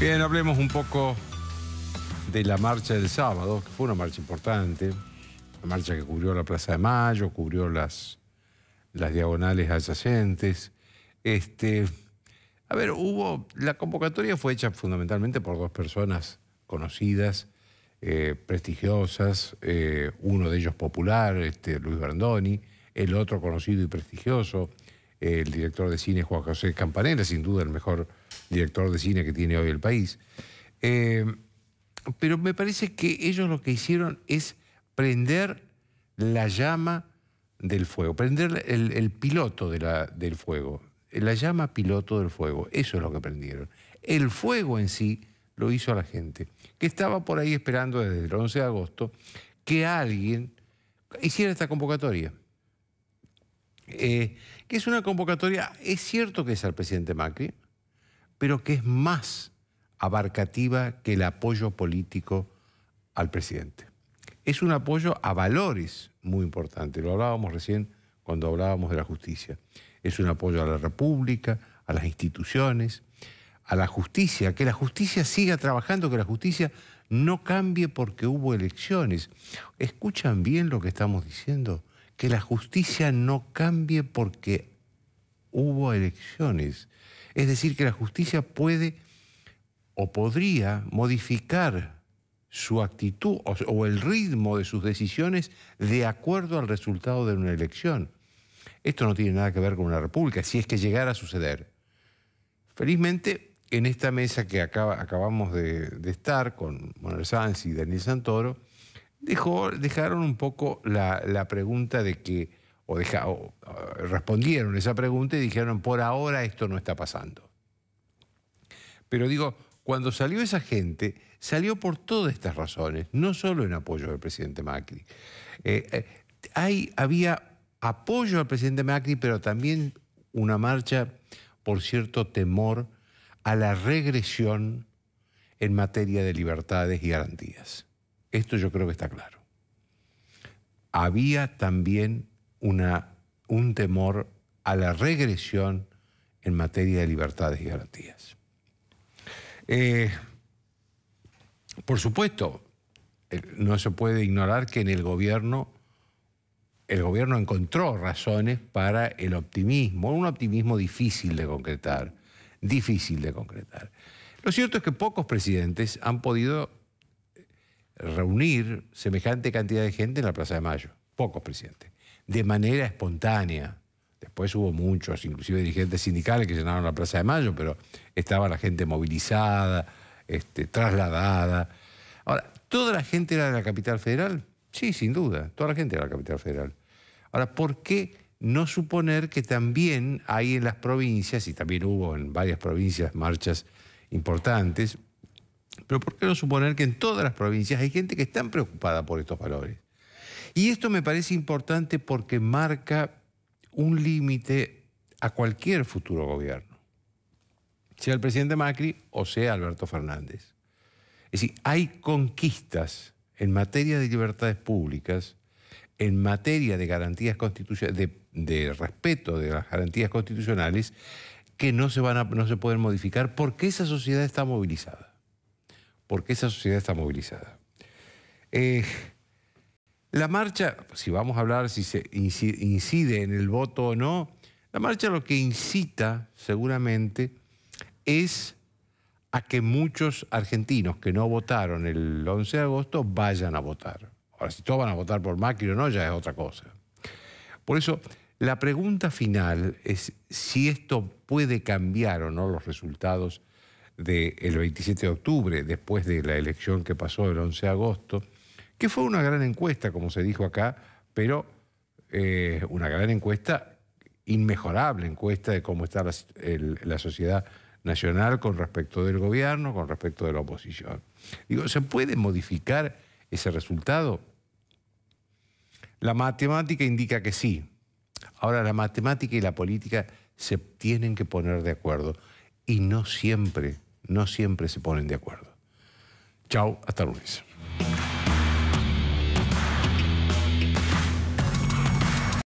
Bien, hablemos un poco de la marcha del sábado, que fue una marcha importante, una marcha que cubrió la Plaza de Mayo, cubrió las, las diagonales adyacentes. Este, a ver, hubo. La convocatoria fue hecha fundamentalmente por dos personas conocidas, eh, prestigiosas, eh, uno de ellos popular, este, Luis Brandoni, el otro conocido y prestigioso, el director de cine Juan José Campanella, sin duda el mejor director de cine que tiene hoy el país. Eh, pero me parece que ellos lo que hicieron es prender la llama del fuego, prender el, piloto del fuego, la llama piloto del fuego, eso es lo que prendieron. El fuego en sí lo hizo la gente, que estaba por ahí esperando desde el 11 de agosto que alguien hiciera esta convocatoria. Eh, que es una convocatoria, es cierto que es al presidente Macri, pero que es más abarcativa que el apoyo político al presidente. Es un apoyo a valores muy importante, lo hablábamos recién cuando hablábamos de la justicia. Es un apoyo a la República, a las instituciones, a la justicia, que la justicia siga trabajando, que la justicia no cambie porque hubo elecciones. ¿Escuchan bien lo que estamos diciendo? Que la justicia no cambie porque hubo elecciones. Es decir, que la justicia puede o podría modificar su actitud o, el ritmo de sus decisiones de acuerdo al resultado de una elección. Esto no tiene nada que ver con una república, si es que llegara a suceder. Felizmente, en esta mesa que acaba, acabamos de, estar con Manuel Sanz y Daniel Santoro, dejó, dejaron un poco la pregunta de que o, respondieron esa pregunta y dijeron, por ahora esto no está pasando. Pero digo, cuando salió esa gente, salió por todas estas razones, no solo en apoyo del presidente Macri. Eh, eh, había apoyo al presidente Macri, pero también una marcha por cierto temor a la regresión en materia de libertades y garantías. Esto yo creo que está claro. Había también una, un temor a la regresión en materia de libertades y garantías. Eh, por supuesto, no se puede ignorar que en el gobierno, el gobierno encontró razones para el optimismo, un optimismo difícil de concretar, difícil de concretar. Lo cierto es que pocos presidentes han podido reunir semejante cantidad de gente en la Plaza de Mayo, pocos presidentes de manera espontánea. Después hubo muchos, inclusive dirigentes sindicales que llenaron la Plaza de Mayo, pero estaba la gente movilizada, este, trasladada. Ahora, ¿toda la gente era de la capital federal? Sí, sin duda, toda la gente era de la capital federal. Ahora, ¿por qué no suponer que también hay en las provincias, y también hubo en varias provincias marchas importantes, pero ¿por qué no suponer que en todas las provincias hay gente que está preocupada por estos valores? Y esto me parece importante porque marca un límite a cualquier futuro gobierno, sea el presidente Macri o sea Alberto Fernández. Es decir, hay conquistas en materia de libertades públicas, en materia de garantías constitucionales, de, respeto de las garantías constitucionales, que no se, van a, se pueden modificar porque esa sociedad está movilizada. Porque esa sociedad está movilizada. Eh, la marcha, si vamos a hablar si se incide en el voto o no, la marcha lo que incita seguramente es a que muchos argentinos que no votaron el 11 de agosto vayan a votar. Ahora, si todos van a votar por Macri o no, ya es otra cosa. Por eso, la pregunta final es si esto puede cambiar o no los resultados del 27 de octubre, después de la elección que pasó el 11 de agosto que fue una gran encuesta, como se dijo acá, pero eh, una gran encuesta, inmejorable encuesta de cómo está la, sociedad nacional con respecto del gobierno, con respecto de la oposición. Digo, ¿se puede modificar ese resultado? La matemática indica que sí. Ahora, la matemática y la política se tienen que poner de acuerdo y no siempre, no siempre se ponen de acuerdo. Chao, hasta lunes.